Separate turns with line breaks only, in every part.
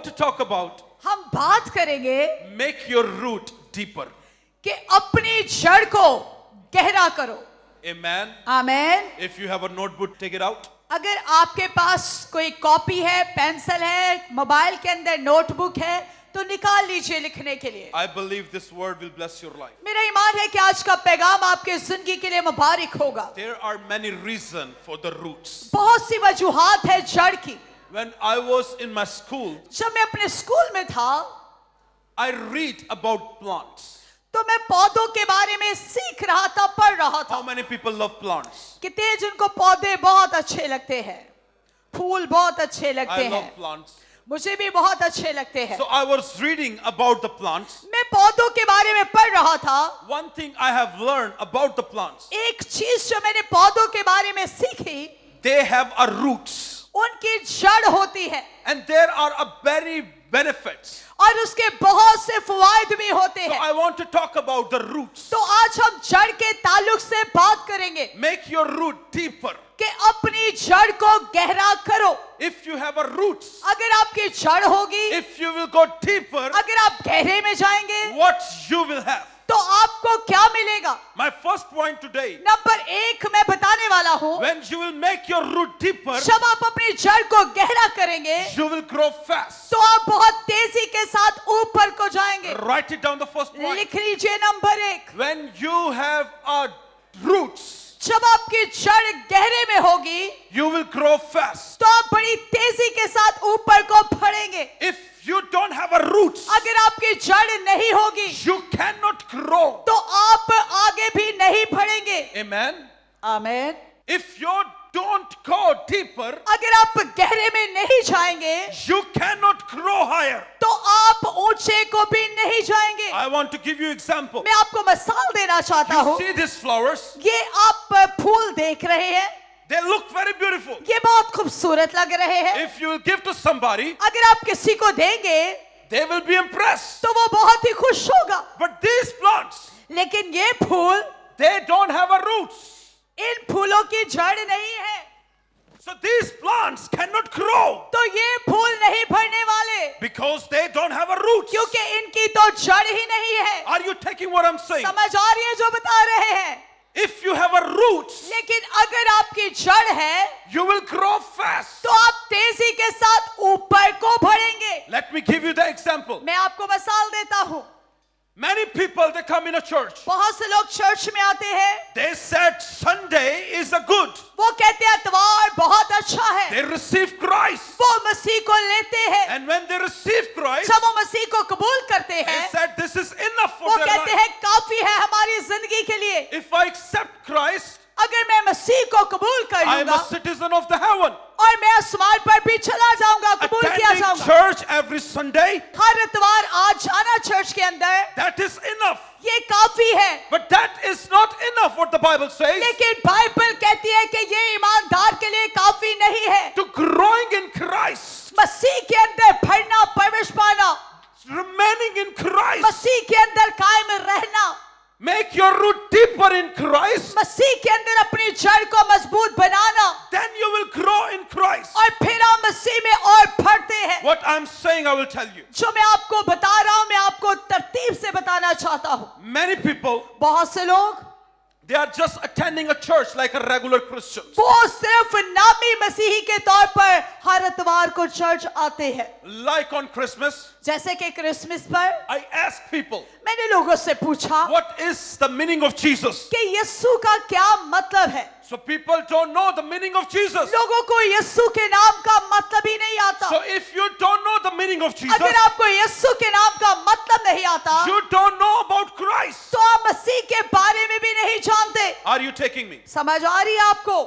want to talk about
हम बात करेंगे make your root deeper कि अपनी जड़ को गहरा करो amen amen
if you have a notebook take it out
अगर आपके पास कोई कॉपी है पेंसिल है मोबाइल के अंदर नोटबुक है तो निकाल लीजिए लिखने के लिए
I believe this word will bless your life
मेरा ईमान है कि आज का पैगाम आपके जिंदगी के लिए मुबारक होगा
there are many reason for the roots
बहुत सी वजूहत है जड़ की When I was in my school, जब मैं अपने स्कूल में था I read about plants. तो मैं पौधों के बारे में सीख रहा था पढ़ रहा था How many people love plants? कितने जिनको पौधे बहुत अच्छे लगते हैं फूल बहुत अच्छे लगते I हैं love plants. मुझे भी बहुत अच्छे लगते हैं So I was reading about the plants. मैं पौधों के बारे में पढ़ रहा था One thing I have learned about the plants. एक चीज जो मैंने पौधों के बारे में सीखी They have a roots. उनकी जड़ होती है and there are a very benefits और उसके बहुत से फवायद भी होते हैं I want to talk about the root तो आज हम जड़ के ताल्लुक से बात करेंगे मेक योर रूट डीपर कि अपनी जड़ को गहरा करो if you have a root अगर आपकी जड़ होगी if you will go deeper अगर आप गहरे में जाएंगे वॉट यू विल हैव तो आपको क्या मिलेगा my first point today number एक मैं बताने वाला हूँ when you will make your root deeper, जब आप अपनी जड़ को गहरा करेंगे यू विल ग्रो fast. तो आप बहुत तेजी के साथ ऊपर को जाएंगे write it down the first point लिख लीजिए नंबर एक when you have a roots, जब आपकी जड़ गहरे में होगी यू विल ग्रो फास्ट तो आप बड़ी तेजी के साथ ऊपर को फड़ेंगे if if you don't have a roots, अगर आपकी जड़ नहीं होगी you cannot grow. तो आप आगे भी नहीं बढ़ेंगे Amen. Amen. If you don't go deeper, अगर आप गहरे में नहीं जाएंगे you cannot grow higher. तो आप ऊंचे को भी नहीं जाएंगे I want to give you example. मैं आपको मिसाल देना चाहता हूँ see these flowers? ये आप फूल देख रहे हैं They look very beautiful. ये बहुत खूबसूरत लग रहे हैं. If you will give to somebody, अगर आप किसी को देंगे, they will be impressed. तो वो बहुत ही खुश होगा. But these plants, लेकिन ये फूल, they don't have a roots. इन फूलों की जड़ नहीं है. So these plants cannot grow. तो ये फूल नहीं बढ़ने वाले. Because they don't have a root. क्योंकि इनकी तो जड़ ही नहीं है. Are you taking what I'm saying? समझ आ रही है जो बता रहे हैं? If you have a root, लेकिन अगर आपकी जड़ है you will grow fast. तो आप तेजी के साथ ऊपर को बढ़ेंगे Let me give you the example. मैं आपको मिसाल देता हूँ Many people they come in a church. बहुत से लोग चर्च में आते हैं. They said Sunday is a good. वो कहते हैं इतवार बहुत अच्छा है. They receive Christ. वो मसीह को लेते हैं. And when they receive Christ, जब वो मसीह को कबूल करते हैं, they said this is enough for their life. वो कहते हैं काफी है हमारी जिंदगी के लिए. If I accept Christ, अगर मैं मसीह को कबूल कर लूंगा, I am a citizen of the heaven. और मैं आसमान पर भी चला जाऊंगा कबूल ऐसा church every Sunday. हर इतवार आज आना चर्च के अंदर. That is enough. ये काफी है. But that is not enough what the Bible says. लेकिन बाइबल कहती है कि ये ईमानदार के लिए काफी नहीं है. To growing in Christ. मसीह के अंदर बढ़ना, परवरिश पाना. Remaining in Christ. मसीह के अंदर कायम रहना. Make your root deeper in Christ. मसीह के अंदर अपनी जड़ को मजबूत बनाना. Then you will grow in Christ. और फिर आप मसीह में और बढ़ते हैं. What I'm saying, I will tell you. जो मैं आपको बता रहा हूँ, मैं आपको तरतीब से बताना चाहता हूँ. Many people. बहुत से लोग. They are just attending a church like a regular Christian. वो सिर्फ नामी मसीही के तौर पर हर इतवार को चर्च आते हैं. Like on Christmas. जैसे कि क्रिसमस पर. I ask people. मैंने लोगों से पूछा. What is the meaning of Jesus? कि यीशु का क्या मतलब है? So people don't know the meaning of Jesus. लोगों को यीशु के नाम का मतलब ही नहीं आता. So if you don't know the meaning of Jesus, अगर आपको यीशु के नाम का मतलब नहीं आता, you don't know about Christ. तो आप मसीह के बारे में भी नहीं जानते. Are you taking me? समझ आ रही है आपको?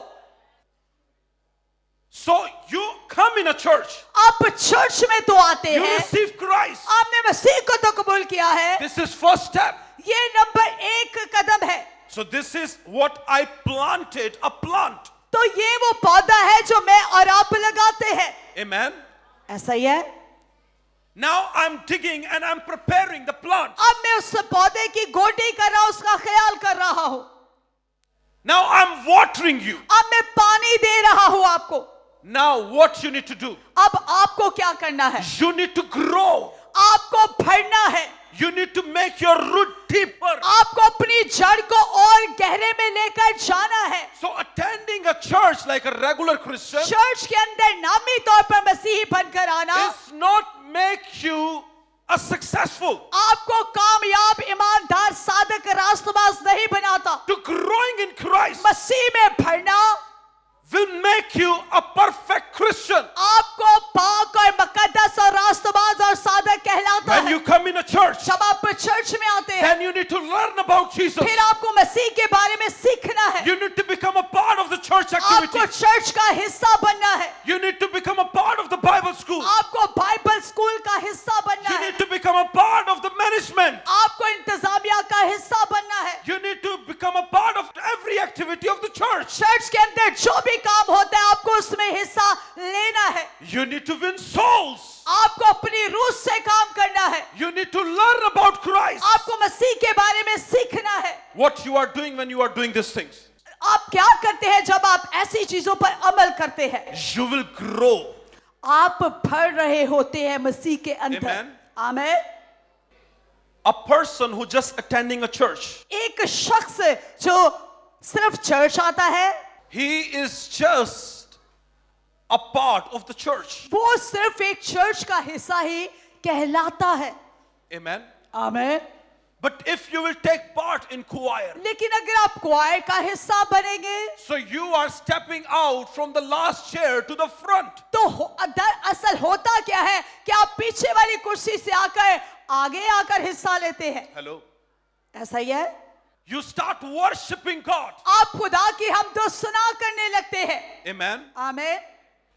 So you come in a church. आप चर्च में तो आते हैं. You receive Christ. आपने मसीह को तो कबूल किया है. This is first step. ये नंबर एक कदम है. So this is what I planted, a plant. तो ये वो पौधा है जो मैं और आप लगाते हैं Amen. ऐसा ही है Now I'm digging and I'm preparing the plant. अब मैं उस पौधे की गोटी कर रहा हूं उसका ख्याल कर रहा हूं Now I'm watering you. अब मैं पानी दे रहा हूं आपको Now what you need to do? अब आपको क्या करना है You need to grow. आपको भरना है You need to make your root deeper. आपको अपनी जड़ को और गहरे में लेकर जाना है So attending a church like a regular Christian church के अंदर नामी तौर पर मसीही बनकर आना does not make you a successful आपको कामयाब ईमानदार साधक रास्तबाज नहीं बनाता to growing in Christ मसीह में भरना will make you a perfect Christian. आपको पाक और मुकद्दस और रास्तबाज और साधक कहलाता है। When you come in a church, जब आप चर्च में आते हैं, then you need to learn about Jesus. फिर आपको मसीह के बारे में सीखना है। You need to become a part of the church activity. आपको चर्च का हिस्सा बनना है। You need to become a part of the Bible school. आपको बाइबल स्कूल का हिस्सा बनना You need to win souls. आपको अपनी रूह से काम करना है You need to learn about Christ. आपको मसीह के बारे में सीखना है What you are doing when you are doing these things. आप क्या करते हैं जब आप ऐसी चीजों पर अमल करते हैं You will grow. आप बढ़ रहे होते हैं मसीह के अंदर Amen. A person who just attending a church. एक शख्स जो सिर्फ चर्च आता है He is just a part of the church. वो सिर्फ एक चर्च का हिस्सा ही कहलाता है Amen. Amen. But if you will take part in choir, लेकिन अगर आप choir का हिस्सा बनेंगे so you are stepping out from the last chair to the front. तो असल होता क्या है कि आप पीछे वाली कुर्सी से आकर आगे आकर हिस्सा लेते हैं Hello. ऐसा ही है You start worshiping God. आप खुदा की हम तो सुना करने लगते हैं Amen. Amen.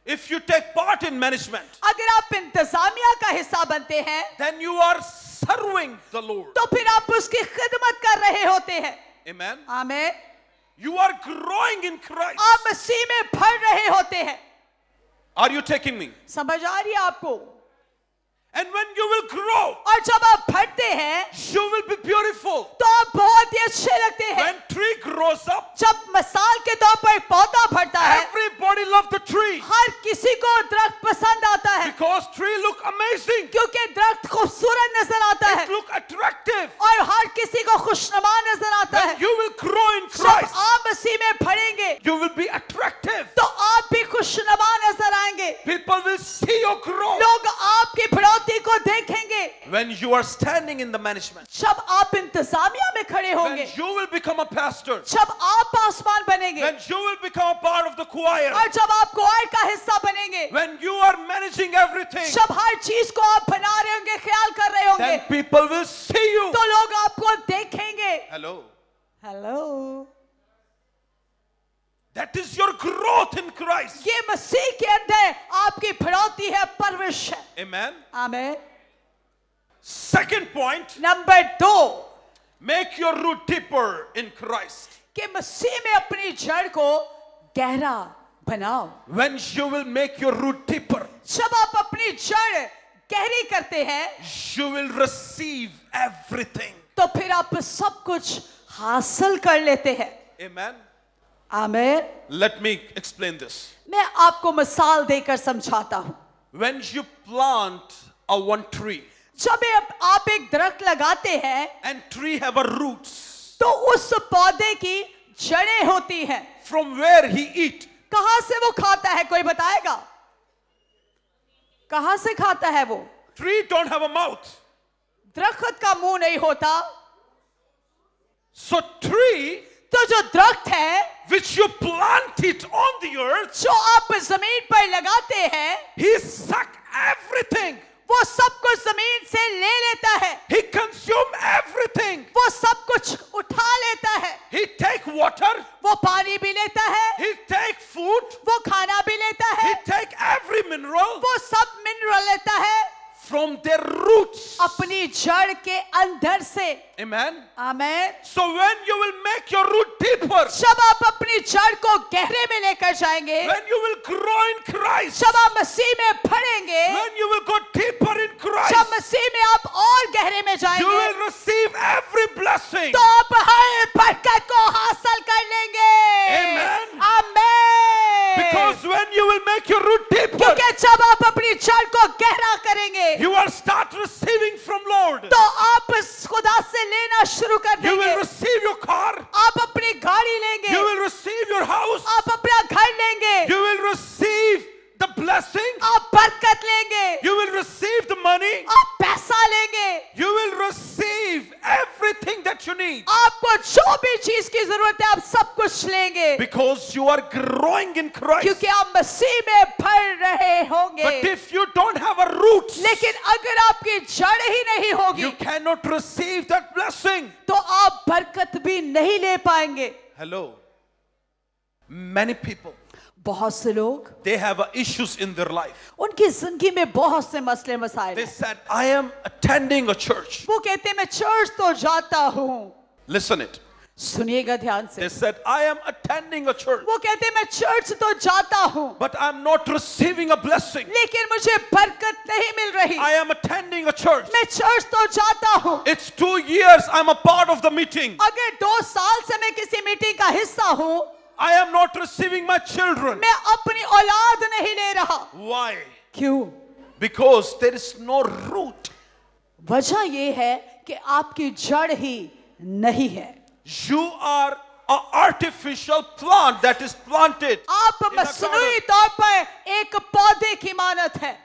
If you take part in management, अगर आप इंतजामिया का हिस्सा बनते हैं then you are serving the Lord. तो फिर आप उसकी खिदमत कर रहे होते हैं Amen. Amen. You are growing in Christ. आप मसीह में बढ़ रहे होते हैं Are you taking me? समझ आ रही है आपको And when you will grow, और जब आप फटते हैं you will be beautiful. तो आप बहुत ही अच्छे लगते हैं When tree grows up, जब मसाल के तौर पर पौधा फटता है everybody love the tree. हर किसी को दरख्त पसंद आता है Because tree look amazing. क्योंकि दरख्त खूबसूरत नजर आता It है look attractive. और हर किसी को खुशनुमा नजर आता When है you will grow in Christ, जब आप मसीह में फड़ेंगे you will be attractive. तो आप भी खुशनुमा नजर आएंगे People will see your growth. लोग आपकी बढ़ोतरी शताब्दी को देखेंगे when you are standing in the management जब आप इंतजामिया में खड़े होंगे when you will become a pastor जब आप पासवान बनेंगे when you will become a part of the choir और जब आप choir का हिस्सा बनेंगे when you are managing everything जब हर चीज को आप बना रहे होंगे ख्याल कर रहे होंगे then people will see you तो लोग आपको देखेंगे hello hello That is your growth in Christ. ये मसीह के अंदर आपकी बढ़ोतरी है परवरिश है Amen. Amen. Second point. Number two. Make your root deeper in Christ. के मसीह में अपनी जड़ को गहरा बनाओ. When you will make your root deeper. जब आप अपनी जड़ गहरी करते हैं. You will receive everything. तो फिर आप सब कुछ हासिल कर लेते हैं. Amen. Amen.
Let me explain this.
मैं आपको मिसाल देकर समझाता हूं when you plant a one tree जब आप एक दरख्त लगाते हैं and tree have a roots तो उस पौधे की जड़ें होती हैं from where he eat कहां से वो खाता है कोई बताएगा कहां से खाता है वो tree don't have a mouth दरख्त का मुंह नहीं होता so tree तो जो दरख्त है which you plant it on the जो आप जमीन पर लगाते हैं ही सक एवरीथिंग वो सब कुछ जमीन से ले लेता है ही कंज्यूम एवरीथिंग वो सब कुछ उठा लेता है ही टेक वाटर वो पानी भी लेता है ही टेक फूड वो खाना भी लेता है ही टेक एवरी मिनरल वो सब मिनरल लेता है फ्रॉम देयर रूट्स अपनी जड़ के अंदर से Amen. Amen. So when you will make your root deeper. जब आप अपनी जड़ को गहरे में लेकर जाएंगे. When you will grow in Christ. जब आप मसीह में When you will go deeper in Christ. जब मसीह में आप और गहरे में जाएंगे. You will receive every blessing. तो आप हर बरकत को हासिल कर लेंगे. Amen. Amen. Because when you will make your root deeper. क्योंकि जब आप अपनी जड़ को गहरा करेंगे. You will start receiving from Lord. तो आप खुदा से लेना शुरू कर देंगे you will receive your car. आप अपनी गाड़ी लेंगे you will receive your house. many people बहुत से लोग they have issues in their life उनकी जिंदगी में बहुत से मसले मसाइल they said I am attending a church वो कहते मैं चर्च तो जाता हूं लिसन इट सुनिएगा ध्यान से they said I am attending a church वो कहते मैं चर्च तो जाता हूं but I am not receiving a blessing लेकिन मुझे बरकत नहीं मिल रही I am attending a church मैं चर्च तो जाता हूं it's 2 years I am a part of the meeting अगर 2 साल से मैं किसी मीटिंग का हिस्सा हूं I am not receiving my children. मैं अपनी औलाद नहीं ले रहा Why? क्यों Because there is no root. वजह ये है कि आपकी जड़ ही नहीं है You are a artificial plant that is planted. आप मसनूई तौर पर एक पौधे की मानत है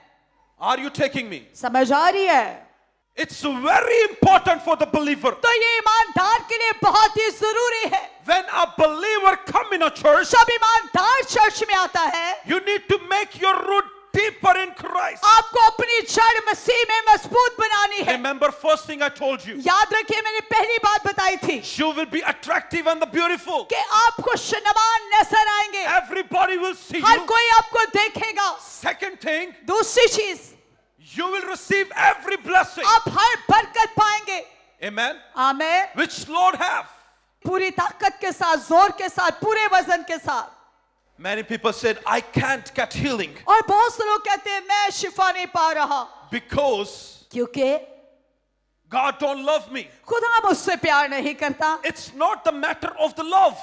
Are you taking me? समझ आ रही है It's very important for the believer. तो ये ईमानदार के लिए बहुत ही जरूरी है When a believer come in a church, जब ईमानदार चर्च में आता है you need to make your root deeper in Christ. आपको अपनी जड़ मसीह में मजबूत बनानी है Remember first thing I told you. याद रखिए मैंने पहली बात बताई थी You will be attractive and the beautiful. कि आपको शनवान नजर आएंगे Everybody will see you. हर कोई आपको देखेगा Second thing. दूसरी चीज you will receive every blessing. आप हर बरकत पाएंगे Amen. Amen. Which Lord have. पूरी ताकत के साथ जोर के साथ पूरे वजन के साथ Many people said, I can't get healing. और बहुत से लोग कहते हैं मैं शिफा नहीं पा रहा Because क्योंकि God don't love me. खुदा मुझसे प्यार नहीं करता It's not the matter of the love.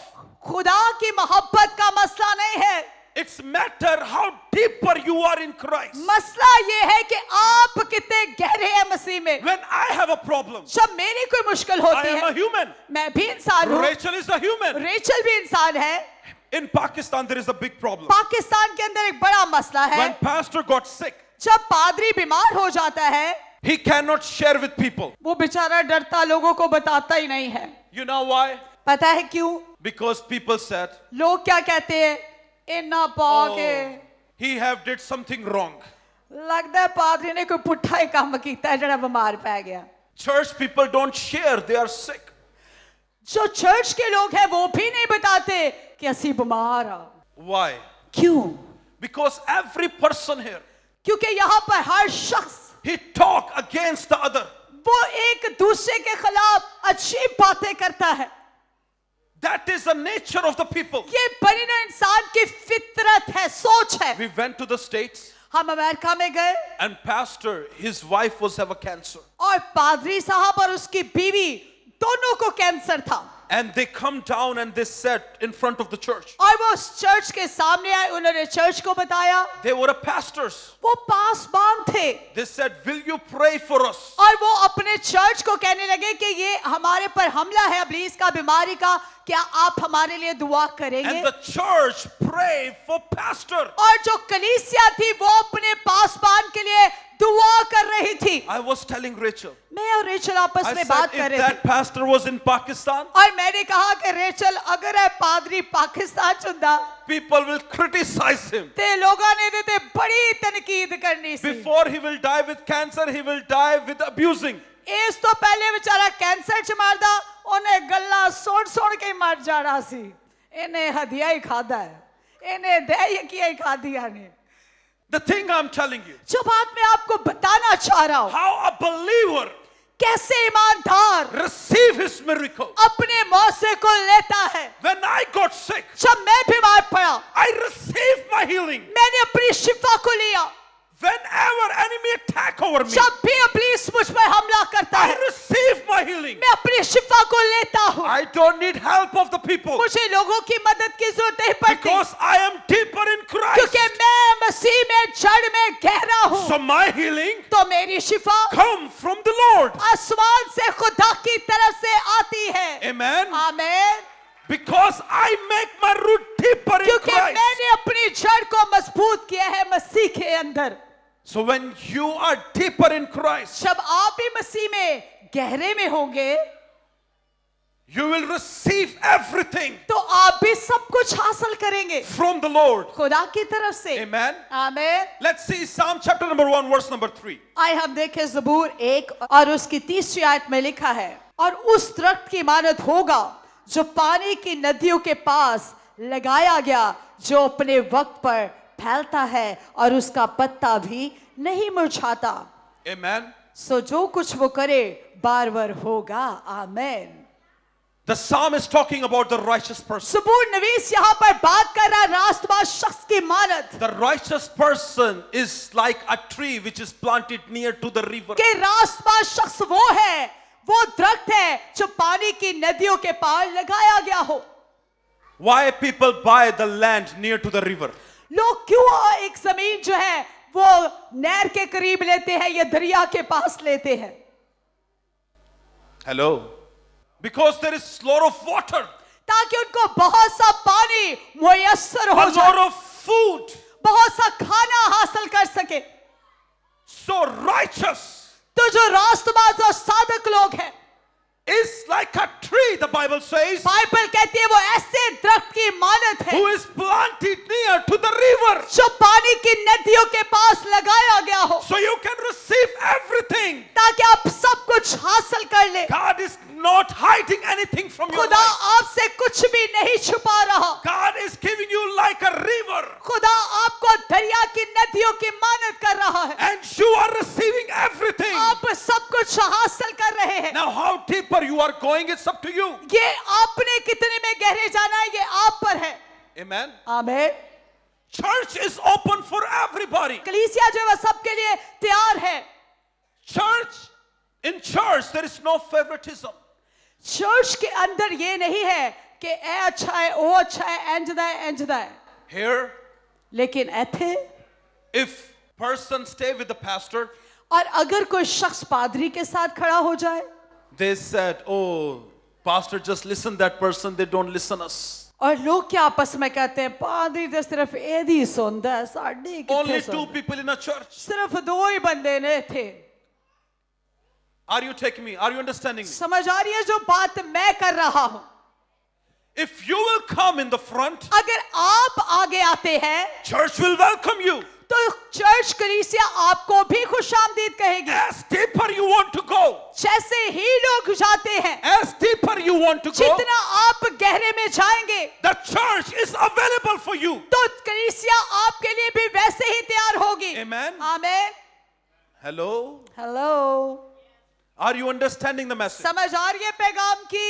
खुदा की मोहब्बत का मसला नहीं है It's matter how deeper you are in Christ. मसला ये है कि आप कितने गहरे हैं मसीह में When I have a problem, जब मेरी कोई मुश्किल होती I am है a human. मैं भी इंसान हूँ Rachel is a human. Rachel भी इंसान है In Pakistan, there is a big problem. Pakistan के अंदर एक बड़ा मसला है When pastor got sick, जब पादरी बीमार हो जाता है he cannot share with people. वो बेचारा डरता लोगों को बताता ही नहीं है You know why? पता है क्यों Because people said, लोग क्या कहते हैं इन्ना पाके he
have did something wrong
ਲੱਗਦਾ ਪਾਦਰੀ ਨੇ ਕੋਈ ਪੁੱਠਾ ਹੀ ਕੰਮ ਕੀਤਾ ਜਿਹੜਾ ਬਿਮਾਰ ਪੈ ਗਿਆ church people don't share they are sick ਜੋ ਚਰਚ ਕੇ ਲੋਕ ਹੈ ਉਹ ਵੀ ਨਹੀਂ ਬਤਾਤੇ ਕਿ ਅਸੀਂ ਬਿਮਾਰ ਆ why क्यों because every person here क्योंकि यहां पर हर शख्स he talk against the other वो एक दूसरे के खिलाफ अच्छी बातें करता है that is the nature of the people. ये इंसान की फितरत है सोच है We went to the states. हम अमेरिका में गए And pastor, his wife was have a cancer. और पादरी साहब उसकी बीवी दोनों को कैंसर था And they come down and they sat in front of the church. और वो चर्च के सामने आए उन्होंने चर्च को बताया They were a pastors. वो थे They said, "Will you pray for us?" और वो अपने चर्च को कहने लगे कि ये हमारे पर हमला है क्या आप हमारे लिए दुआ करेंगे church pray for pastor. और जो कलीसिया थी वो अपने पासवान के लिए दुआ कर रही थी आई was टेलिंग रेचल मैं और रेचल आपस में बात कर रहे that pastor was in Pakistan, और मैंने कहा कि रेचल अगर है पादरी Pakistan चुंदा people will criticize him te logon ne de te badi tanqeed karni si before he will die with cancer he will die with abusing is to pehle bechara cancer ch marda उन्हें गल्ला सुन सुन के मर जा रहा सी इन्हें हदिया ही खादा है इन्हें दया ही खादिया ने The thing I'm telling you. जो बात मैं आपको बताना चाह रहा हूँ. How a believer. कैसे ईमानदार. Receive his miracle. अपने मौसे को लेता है. When I got sick. जब मैं बीमार पड़ा. I received my healing. मैंने अपनी शिफा को लिया. Whenever enemy attack over me, जब भी अब्लीस मुझ पर हमला करता है, I receive my healing. मैं अपनी शिफा को लेता हूँ I don't need help of the people. मुझे लोगों की मदद की जरूरत नहीं पड़ती Because I am deeper in Christ. क्योंकि मैं मसीह में जड़ में गहरा हूँ So my healing तो मेरी शिफा come from the Lord. आसमान से खुदा की तरफ से आती है Amen. Amen. Because I make my root deeper in Christ. क्योंकि मैंने अपनी जड़ को मजबूत किया है मसीह के अंदर So when you are deeper in Christ, जब आप भी मसीह में गहरे में होंगे You will receive everything. तो आप भी सब कुछ हासिल करेंगे From the Lord. खुदा की तरफ से. Amen. Amen. Let's see Psalm chapter number one, verse number three. आइए हम देखें जबूर एक और उसकी तीसरी आयत में लिखा है और उस दरख्त की मानत होगा जो पानी की नदियों के पास लगाया गया जो अपने वक्त पर फैलता है और उसका पत्ता भी नहीं मुरझाता Amen. सो जो कुछ वो करे बार बार होगा आमेन The psalm is talking about the righteous person. सुबूर नवीस यहाँ पर बात कर रहा है रास्तबाज शख्स की The righteous person is like a tree which is planted near to the river. के रास्तबाज शख्स वो है वो दरख्त है जो पानी की नदियों के पार लगाया गया हो.
Why people buy the land near to the river?
लोग क्यों एक जमीन जो है वो नहर के करीब लेते हैं या दरिया के पास लेते हैं hello because there is lot of water ताकि उनको बहुत सा पानी मुयसर हो जाए फूड बहुत सा खाना हासिल कर सके सो so righteous तो जो रास्तबाज और साधक लोग हैं is like a tree, the Bible says. Bible कहती है वो ऐसे दरख्त की मानत है. Who is planted near to the river. जो पानी की नदियों के पास लगाया गया हो. So you can receive everything. ताकि आप सब कुछ हासिल कर ले. God is not hiding anything from your life. खुदा आपसे कुछ भी नहीं छुपा रहा. God is giving you like a river. खुदा आपको दरिया की नदियों की मानत कर रहा है. And you are receiving everything. आप सब कुछ हासिल कर रहे हैं. Now how deep deeper you are going, it's up to you. ये आपने कितने में गहरे जाना है ये आप पर है Amen. Amen. Church is open for everybody. कलीसिया जो है सबके लिए तैयार है. Church in church there is no favoritism. Church के अंदर ये नहीं है कि ए अच्छा है ओ अच्छा है एंजदा है एंजदा है. Here. लेकिन ऐथे. If person stay with the pastor. और अगर कोई शख्स पादरी के साथ खड़ा हो जाए.
They said, "Oh, pastor, just listen that person. They don't listen
us." और लोग क्या आपस में कहते हैं पादरी तो सिर्फ एदी सुनता है साढ़े Only two people in a church. सिर्फ दो ही बंदे ने थे Are you taking me? Are you understanding me? समझ आ रही है जो बात मैं कर रहा हूं If you will come in the front, अगर आप आगे आते हैं, church will welcome you. तो चर्च कलीसिया आपको भी खुश आमदीद कहेगी जैसे ही लोग जाते हैं जितना आप गहरे में जाएंगे the is available for you तो कलीसिया आपके लिए भी वैसे ही तैयार होगी hello hello are you understanding the message समझ आ रही है पैगाम की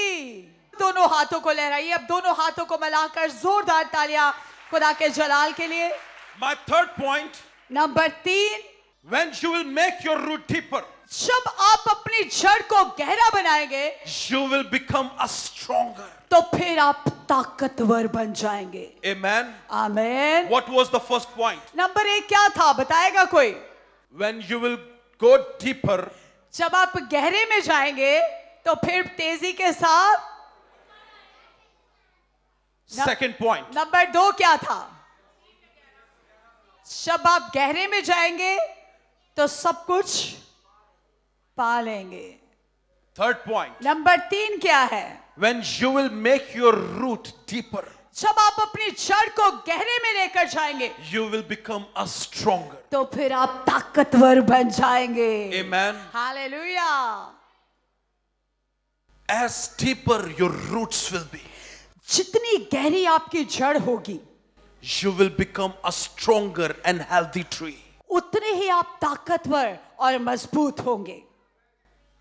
दोनों हाथों को लहराइए अब दोनों हाथों को मिलाकर जोरदार तालियां खुदा के जलाल के लिए My third point. Number three. When you will make your root deeper. जब आप अपनी जड़ को गहरा बनाएंगे you will become a stronger तो फिर आप ताकतवर बन जाएंगे ए Amen. Amen. What was the first point number एक क्या था बताएगा कोई when you will go deeper जब आप गहरे में जाएंगे तो फिर तेजी के साथ सेकेंड पॉइंट नंबर दो क्या था जब आप गहरे में जाएंगे तो सब कुछ पा लेंगे
थर्ड पॉइंट
नंबर तीन क्या है
when you will make your root
deeper जब आप अपनी जड़ को गहरे में लेकर जाएंगे you will become a stronger तो फिर आप ताकतवर बन जाएंगे Amen. Hallelujah.
As deeper your roots will be. जितनी गहरी आपकी जड़ होगी you will become a stronger and healthy tree.
उतने ही आप ताकतवर और मजबूत होंगे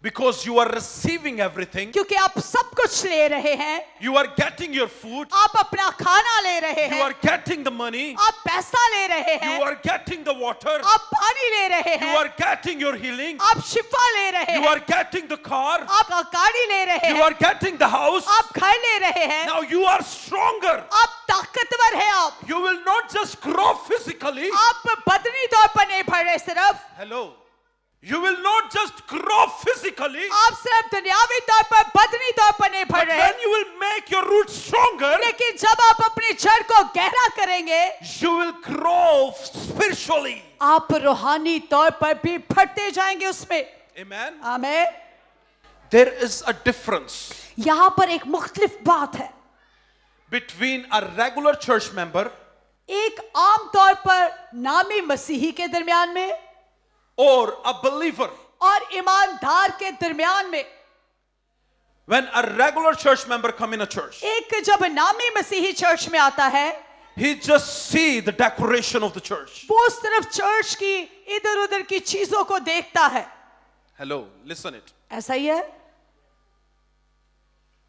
because you are receiving everything. क्योंकि आप सब कुछ ले रहे हैं. You are getting your food. आप अपना खाना ले रहे हैं. You are getting the money. आप पैसा ले रहे हैं. You are getting the water. आप पानी ले रहे हैं. You are getting your healing. आप शिफा ले रहे हैं. You are getting the car. आप गाड़ी ले रहे हैं. You are getting the house. आप घर ले रहे हैं. Now you are stronger. आप ताकतवर हैं आप. You will not just grow physically. आप बदनी तौर पर नहीं बढ़ रहे सिर्फ. Hello. You will not just grow physically. आप सिर्फ दुनियावी तौर पर बदनी तौर पर नहीं बढ़ रहे But when you will make your roots stronger. लेकिन जब आप अपनी जड़ को गहरा करेंगे you will grow spiritually. आप रूहानी तौर पर भी फटते जाएंगे उसमें Amen. Amen.
There is a difference.
यहाँ पर एक मुख्तलिफ बात है
Between a regular church member
एक आम तौर पर नामी मसीही के दरमियान में or a believer. और ईमानदार के दरमियान में When a regular church member come in a church, एक जब नामी मसीही चर्च में आता है he just see the decoration of the church. वो सिर्फ चर्च की इधर-उधर की चीजों को देखता है.
Hello, listen it.
ऐसा ही है.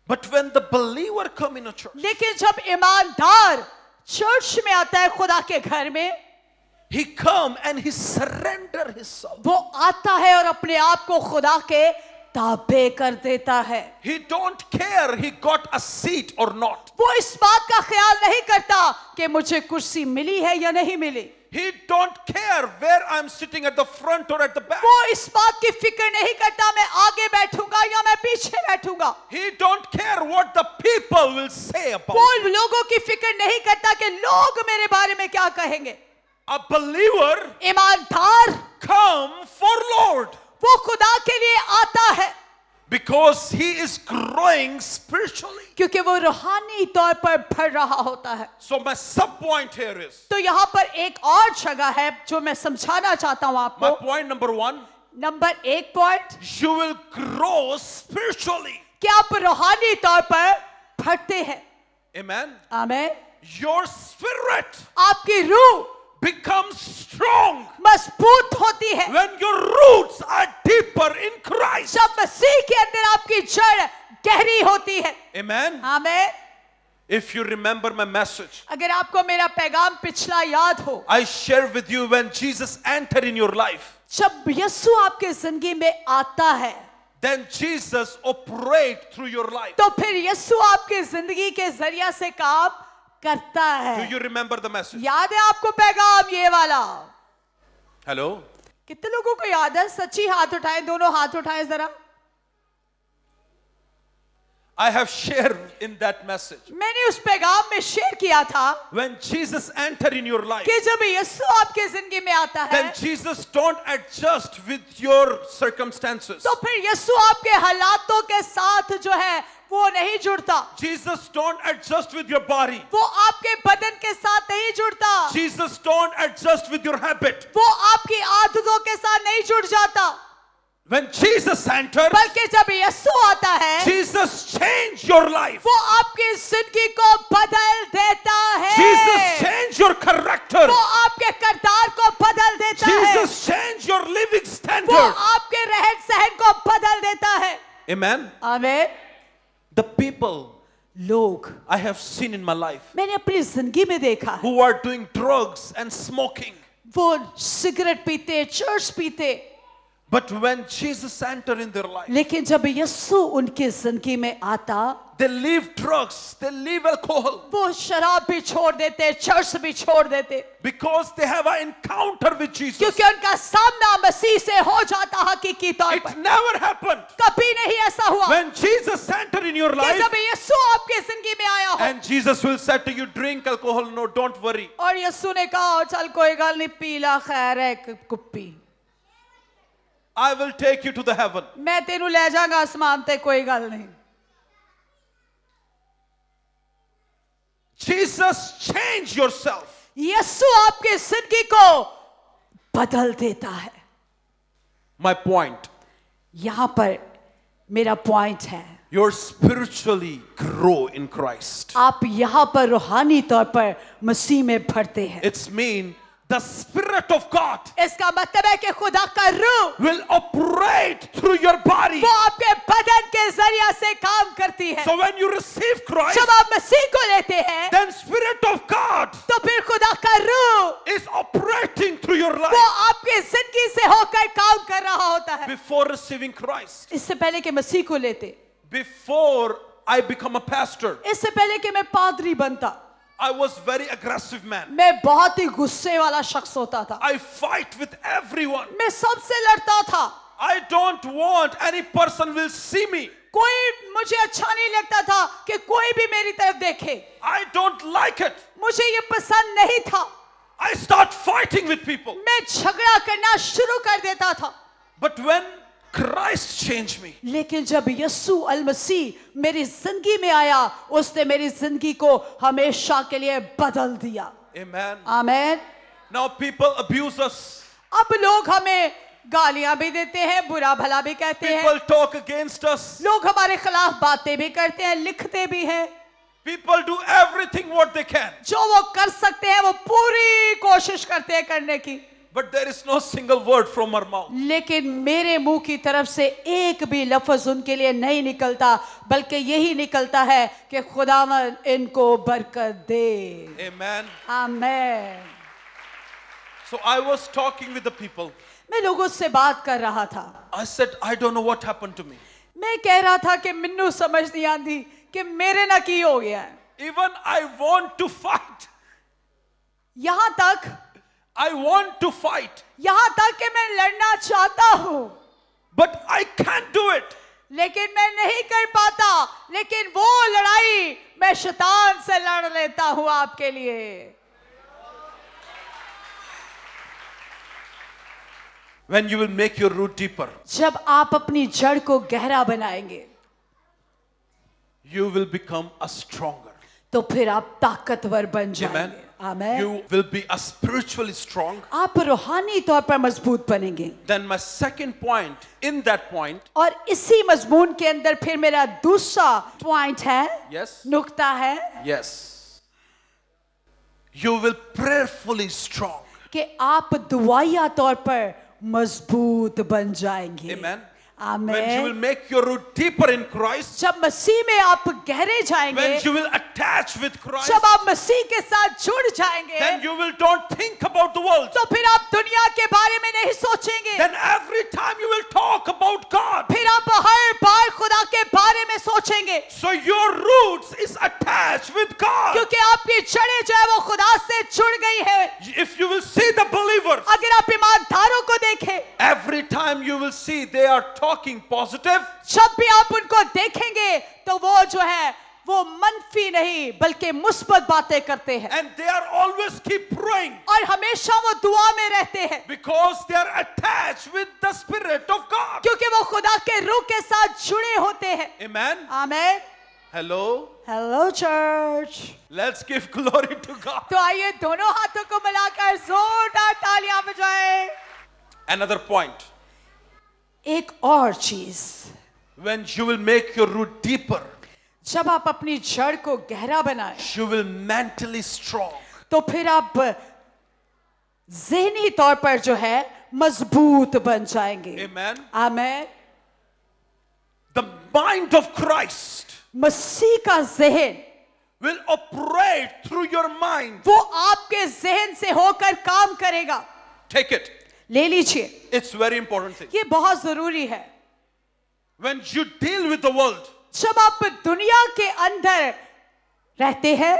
But when the believer come in a church, लेकिन जब ईमानदार चर्च में आता है खुदा के घर में He come and he surrender his soul. वो आता है और अपने आप को खुदा के ताबे कर देता है
He don't care he got a seat or not.
वो इस बात का ख्याल नहीं करता कि मुझे कुर्सी मिली है या नहीं मिली He don't care where I'm sitting at the front or at the back. वो इस बात की फिक्र नहीं करता मैं आगे बैठूंगा या मैं पीछे बैठूंगा He don't care what the people will say about. वो लोगों की फिक्र नहीं करता कि लोग मेरे बारे में क्या कहेंगे A believer imandar come for Lord. wo khuda ke liye aata hai Because he is growing spiritually. kyunki wo rohani taur par badh raha hota hai So my sub point here is. to yahan par ek aur जगह hai jo main samjhana chahta hu aapko My point number 1 number एक point. You will grow spiritually क्या आप रूहानी तौर पर फटते हैं? Your spirit आपकी रूह become strong मजबूत होती है when your roots are deeper in Christ जब मसीह के अंदर आपकी जड़ गहरी होती है amen amen If
you remember my message,
अगर आपको मेरा पैगाम पिछला याद हो
I share with you when
Jesus entered in your life. जब यीशु आपके जिंदगी में आता है then Jesus operate through your life. तो फिर यीशु आपके जिंदगी के जरिया से काम करता है do you remember the message याद है आपको पैगाम ये वाला हेलो कितने लोगों को याद है सच्ची हाथ उठाए दोनों हाथ उठाए जरा
I have shared in that message.
मैंने उस पैगाम में शेयर किया था
When Jesus enter in your life,
कि जब यीशु आपके जिंदगी में आता है then
Jesus don't adjust with your circumstances. तो
फिर यीशु आपके हालातों के साथ जो है वो नहीं जुड़ता Jesus don't adjust with your body. वो आपके बदन के साथ नहीं जुड़ता Jesus don't adjust with your habit. वो आपकी आदतों के साथ नहीं जुड़ जाता When Jesus enters, बल्कि जब यीशु आता है Jesus change your life. वो आपकी जिंदगी को बदल देता है Jesus change your character. वो आपके किरदार को बदल देता Jesus है Jesus change your living standard. वो आपके रहन सहन को बदल देता है Amen. Amen. The people
लोग I have seen in my life मैंने अपनी जिंदगी में देखा है who are doing drugs and smoking वो
सिगरेट पीते चर्च पीते but when Jesus entered in their life, लेकिन जब यीशु उनकी जिंदगी में आता they leave drugs, they leave alcohol. वो शराब भी छोड़ देते, चर्च भी छोड़ देते. Because they have an encounter with Jesus. क्योंकि उनका सामना मसीह से हो जाता हकीकी तौर पर. It never happened. कभी नहीं ऐसा हुआ. When Jesus entered in your life, जब यीशु आपकी जिंदगी में आया हो. And Jesus
will say to you, drink alcohol, no, don't worry.
और यीशु ने कहा, चल कोई गल नहीं पीला खैर है कुप्पी.
I will take you to the heaven.
मैं तेरे ले जाऊंगा आसमान ते कोई गल नहीं. Jesus change yourself. यीशु आपके जिंदगी को बदल देता है.
My point.
यहाँ पर मेरा पॉइंट है.
You're spiritually grow in Christ.
आप यहाँ पर रूहानी तौर पर मसीह में भरते हैं. It's mean the spirit of god iska matlab hai कि khuda ka rooh will operate through your body wo aapke badan ke zariye se kaam karti hai so when you receive christ jab aap masih ko lete hain then spirit of god to phir khuda ka rooh is operating through your life wo aapke zindagi se hokar kaam kar raha hota hai before receiving christ isse pehle कि masih ko lete before i become a pastor isse pehle कि main padri banta I was very aggressive man. मैं बहुत ही गुस्से वाला शख्स होता था I fight with everyone. मैं सबसे लड़ता था I don't want any person will see me. कोई मुझे अच्छा नहीं लगता था कि कोई भी मेरी तरफ देखे I don't like it. मुझे ये पसंद नहीं था I start fighting with people. मैं झगड़ा करना शुरू कर देता था But when Christ changed me. लेकिन जब यस्सु अल मसीह मेरी जिंदगी में आया उसने मेरी जिंदगी को हमेशा के लिए बदल दिया Amen. Amen.
Now people abuse
us. अब लोग हमें गालियां भी देते हैं बुरा भला भी कहते people हैं People talk against us. लोग हमारे खिलाफ बातें भी करते हैं लिखते भी हैं People do everything what they can. जो वो कर सकते हैं वो पूरी कोशिश करते हैं करने की but there is no single word from her mouth लेकिन मेरे मुंह की तरफ से एक भी लफ्ज उनके लिए नहीं निकलता बल्कि यही निकलता है कि खुदावन inko barkat de amen amen so i was talking with the people main logo se baat kar raha tha i said i don't know what happened to me main keh raha tha कि minnu samajh nahi aandi कि mere na ki ho gaya even i want to fight yahan tak I want to fight. यहाँ तक कि मैं लड़ना चाहता हूँ But I can't do it. लेकिन मैं नहीं कर पाता लेकिन वो लड़ाई मैं शैतान से लड़ लेता हूं आपके लिए
When you will make your root deeper.
जब आप अपनी जड़ को गहरा बनाएंगे
You will become a stronger.
तो फिर आप ताकतवर बन जाएंगे Amen. Amen. You
will be a spiritually strong. आप रूहानी तौर पर मजबूत बनेंगे. Then my second point in that point.
और इसी मजमून के अंदर फिर मेरा दूसरा point है. Yes. नुक्ता है.
Yes. You will prayerfully strong.
कि आप दुआया तौर पर मजबूत बन जाएंगे. Amen. Amen. When you will make your root deeper in Christ. जब मसीह में आप गहरे जाएंगे. When you will attach with Christ. जब आप मसीह के साथ जुड़ जाएंगे. Then you will don't think about the world. तो फिर आप दुनिया के बारे में नहीं सोचेंगे. Then every time you will talk about God. फिर आप हर बार खुदा के बारे में सोचेंगे. So your roots is attached with God. क्योंकि आपकी जड़ें जो है वो खुदा से जुड़ गई है. If you will are talking positive, जब भी आप उनको देखेंगे तो वो जो है वो मनफी नहीं बल्कि मुस्बत बातें करते हैं and they are always keep praying और हमेशा वो दुआ में रहते हैं because they are attached with the spirit of God क्योंकि वो खुदा के रूह के साथ जुड़े होते हैं amen amen hello hello church let's give glory to God तो आइए दोनों हाथों को मिलाकर जोरदार तालियां बजाएं
अनदर पॉइंट
एक और चीज
when you will make your root deeper
जब आप अपनी जड़ को गहरा बनाएं you will mentally strong तो फिर आप जहनी तौर पर जो है मजबूत बन जाएंगे Amen. Amen. The mind of Christ मसीह का जहन will operate through your mind. वो आपके जहन से होकर काम करेगा Take it. ले लीजिए इट्स वेरी इंपॉर्टेंट थिंग ये बहुत जरूरी है when you deal with world जब आप दुनिया के अंदर रहते हैं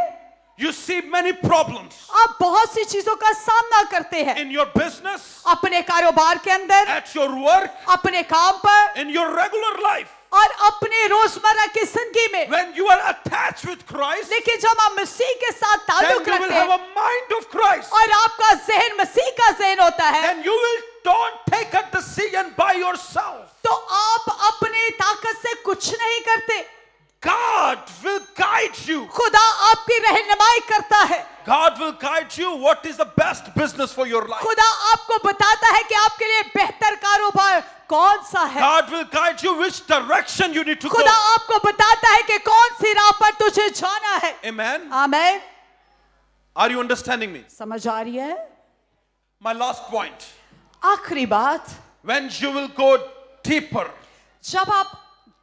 यू सी मेनी प्रॉब्लम आप बहुत सी चीजों का सामना करते हैं इन योर बिजनेस अपने कारोबार के अंदर एट योर वर्क अपने काम पर इन योर रेगुलर लाइफ और अपने रोजमर्रा की जिंदगी में when you are attached with Christ लेकिन जब आप मसीह के साथ ताल्लुक रखते हैं mind of Christ और आपका जहन मसीह का जहन होता है then you will don't take a decision by yourself तो आप अपने ताकत से कुछ नहीं करते God will guide you. खुदा आपकी रहनुमाई करता है God will guide you what is the best business for your life. खुदा आपको बताता है कि आपके लिए बेहतर कारोबार कौन सा है God will guide you which direction you need to खुदा go. खुदा आपको बताता है कि कौन सी राह पर तुझे जाना है Amen. Amen. Are you understanding me? समझ आ रही है? My last point. आखिरी बात. When you will go deeper. जब आप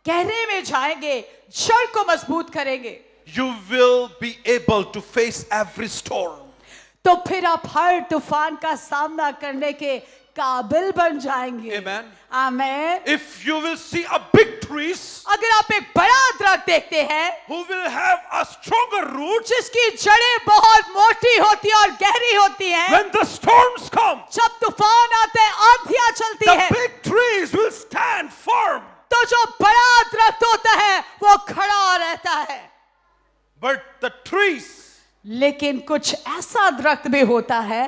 गहरे में जाएंगे जड़ को मजबूत करेंगे you will be
able to face every store
तो फिर आप हर तूफान का सामना करने के काबिल बन जाएंगे Amen. Amen. If you will see a big trees, अगर आप एक बड़ा दरख देखते हैं who will have a stronger root, जिसकी जड़े बहुत मोटी होती और गहरी होती हैं, when the storms come, जब तूफान आते हैं आंधिया चलती the है big trees will stand firm. तो जो बड़ा दरख्त होता है वो खड़ा रहता है बट द ट्रीज लेकिन कुछ ऐसा दरख्त भी होता है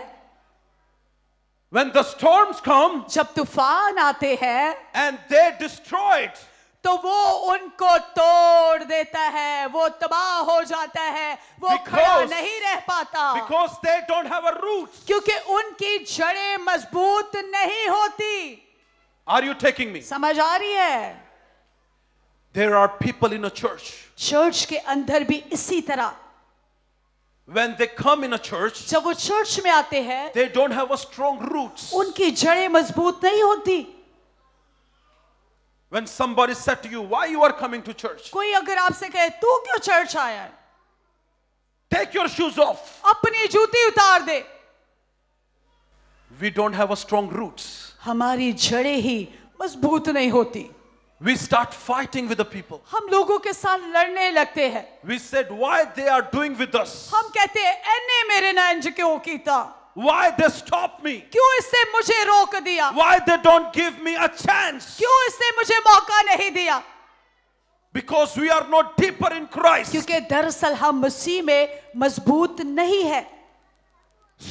When the storms come, जब तूफान आते हैं एंड दे डिस्ट्रॉयड तो वो उनको तोड़ देता है वो तबाह हो जाता है वो खड़ा नहीं रह पाता because they don't have a root क्योंकि उनकी जड़ें मजबूत नहीं होती
Are you taking
me? समझ आ रही है
There are people in a church.
Church के अंदर भी इसी तरह
When they come in a church,
जब वो church में आते हैं
they don't have a strong roots.
उनकी जड़ें मजबूत नहीं होती When somebody said to you, why you are coming to church? कोई अगर आपसे कहे तू क्यों church आया है Take your shoes off. अपनी जूती उतार दे We don't have a strong roots. हमारी जड़े ही मजबूत नहीं होती We start fighting with the people. हम लोगों के साथ लड़ने लगते हैं We said why they are doing with us. हम कहते हैं एने मेरे ना इंज क्यों कीता? Why they stop me? क्यों इसने मुझे रोक दिया? Why they don't give me a chance? क्यों इसने मुझे मौका नहीं दिया? Because we are not deeper in Christ. क्योंकि दरअसल हम मसीह में मजबूत नहीं है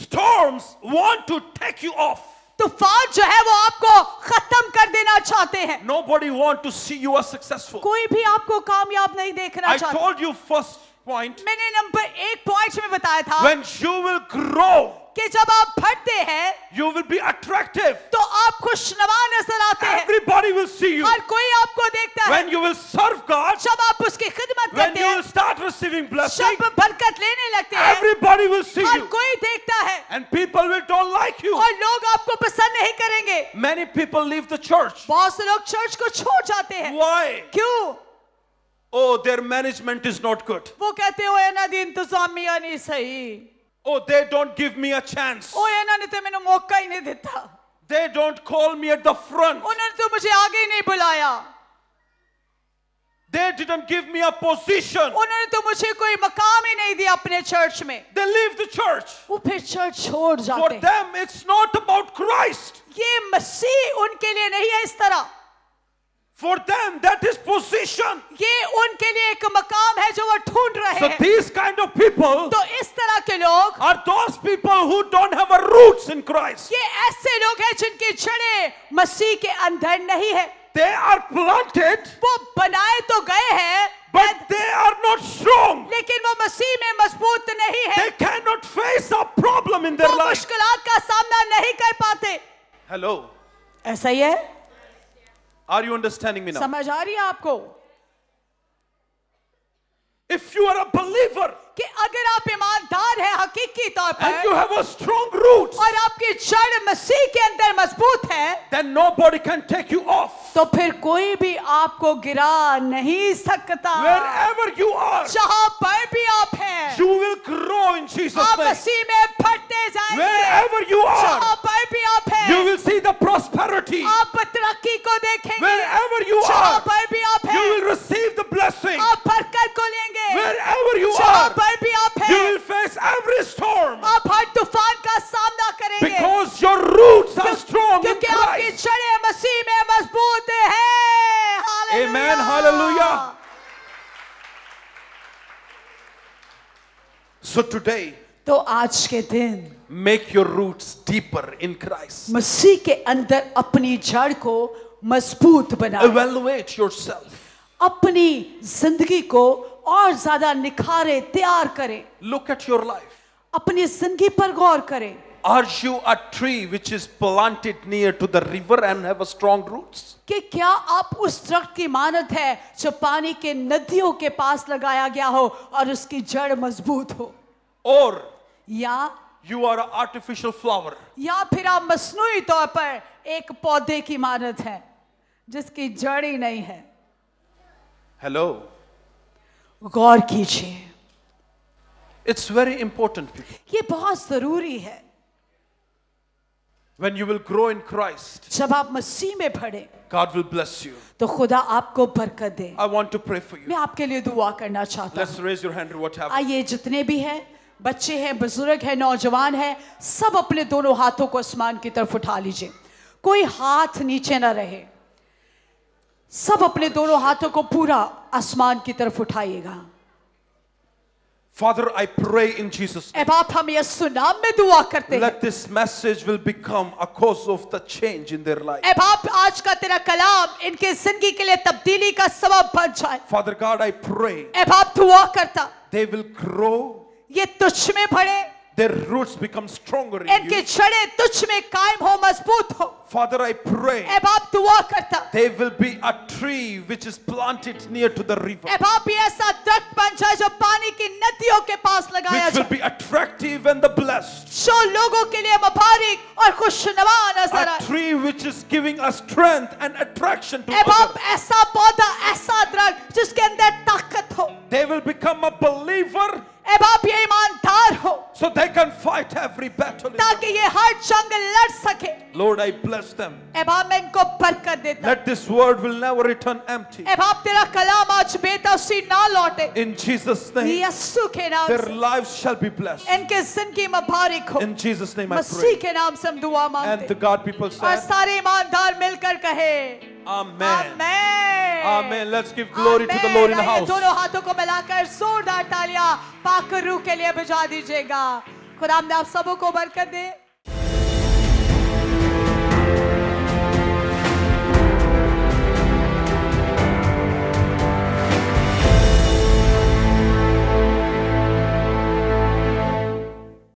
Storms want to take you off. तूफान जो है वो आपको खत्म कर देना चाहते हैं Nobody want to see you as successful. कोई भी आपको कामयाब नहीं देखना I चाहता. I told you first point. मैंने नंबर एक पॉइंट में बताया था. When you will grow. कि जब आप फटते हैं यू विल बी अट्रैक्टिव तो आप खुशनवा नजर आते हैं एवरीबॉडी विल सी यू हर कोई आपको देखता है when you will serve God जब आप उसकी खिदमत करते हैं when you will start receiving blessing जब बरकत लेने लगते हैं एवरीबॉडी विल सी यू हर कोई देखता है and people will don't like you और लोग आपको पसंद नहीं करेंगे many people leave the church बहुत से लोग चर्च को छोड़ जाते हैं व्हाई क्यों Oh, their management is not good. वो कहते हो ये ना दिन तो सामियानी सही Oh, they don't give me a chance. ਉਹ ਇਹਨਾਂ ਨੇ ਤੇ ਮੈਨੂੰ ਮੌਕਾ ਹੀ ਨਹੀਂ They don't call me at the front. ਉਹਨਾਂ ਨੇ ਤੇ ਮੈਨੂੰ ਆਗੇ ਹੀ ਨਹੀਂ ਬੁਲਾਇਆ They didn't give me a position. ਉਹਨਾਂ ਨੇ ਤੇ ਮੈਨੂੰ ਕੋਈ ਮਕਾਮ ਹੀ ਨਹੀਂ ਦਿਆ ਆਪਣੇ ਚਰਚ ਮੇ They leave the church. ਉਹ ਫਿਰ ਚਰਚ ਛੋੜ For them, it's not about Christ. ये मसीह उनके लिए नहीं है इस तरह For them, that is position. ये उनके लिए एक मकाम है जो वो ढूंढ रहे हैं. So these kind of people. तो इस तरह के लोग. Are those people who don't have a roots in Christ. ये ऐसे लोग हैं जिनकी जड़ें मसीह के अंदर नहीं हैं. They are planted. वो बनाए तो गए हैं. But they are not strong. लेकिन वो मसीह में मजबूत नहीं हैं. They cannot face a problem in their life. वो मुश्किलात का सामना नहीं कर पाते.
Hello. ऐसा ही है? Are you understanding me now?
समझ आ रही है आपको If you are a believer, कि अगर आप ईमानदार हैं हकीकी तौर पर and you have a strong root, और आपकी जड़ मसीह के अंदर मजबूत है then nobody can take you off. तो फिर कोई भी आपको गिरा नहीं सकता Wherever you are, जहां पर भी आप हैं you will grow in Jesus आप मसीह में फटते जाएंगे Wherever you are, जहां पर भी आप हैं you will see the prosperity. आप तरक्की को देखेंगे Wherever you are, जहां पर भी आप हैं you will receive the blessing. आप बरकत को लेंगे Wherever you are, जहां पर भी आप हैं you will face every storm. आप हर तूफान So today, तो आज के दिन make your root deeper in Christ मसीह के अंदर अपनी जड़ को मजबूत बना Evaluate yourself. अपनी जिंदगी को और ज्यादा निखारे तैयार करें लुक एट योर लाइफ अपनी जिंदगी पर गौर करें
are you a tree which is planted near to the river and have a strong roots
कि क्या आप उस दरख्त की मानत है जो पानी के नदियों के पास लगाया गया हो और उसकी जड़ मजबूत हो और या
यू आर आर्टिफिशियल फ्लावर
या फिर आप मसनू तौर पर एक पौधे की इमारत है जिसकी जड़ ही नहीं है हेलो गौर कीजिए
इट्स वेरी इंपॉर्टेंट
ये बहुत जरूरी है When you will grow in Christ, जब आप मसीह में बढ़े
God will bless you.
तो खुदा आपको बरकत दे I want to pray for you. मैं आपके लिए दुआ करना चाहता
हूँ
आइए जितने भी हैं बच्चे हैं बुजुर्ग हैं नौजवान हैं सब अपने दोनों हाथों को आसमान की तरफ उठा लीजिए कोई हाथ नीचे ना रहे सब अपने दोनों हाथों को पूरा आसमान की तरफ उठाइएगा Father, I pray in Jesus' name. Let this message will become a cause of the change in their life. Father God, I pray. They will grow ये में बढ़े their roots become stronger in you. Father I pray they will be a tree which is planted near to the river A which will be attractive and the blessed a tree which is giving us strength and attraction to A they will become a believer अब आप ये ईमानदार हो so they can fight every battle ताकि ये हर लड़ सके Lord I bless them इनको देता Let this word will never return empty तेरा कलाम आज बेतासी ना लौटे In Jesus name के नाम Their lives shall be blessed इनके जिंदगी हो In Jesus name I pray के नाम दुआ And the God people say. और सारे ईमानदार मिलकर कहे Amen. Amen. Amen.
Let's give glory Amen. to the Lord in the house. दोनों
हाथों को के लिए दीजिएगा खुदा आप सबों को बरकत दे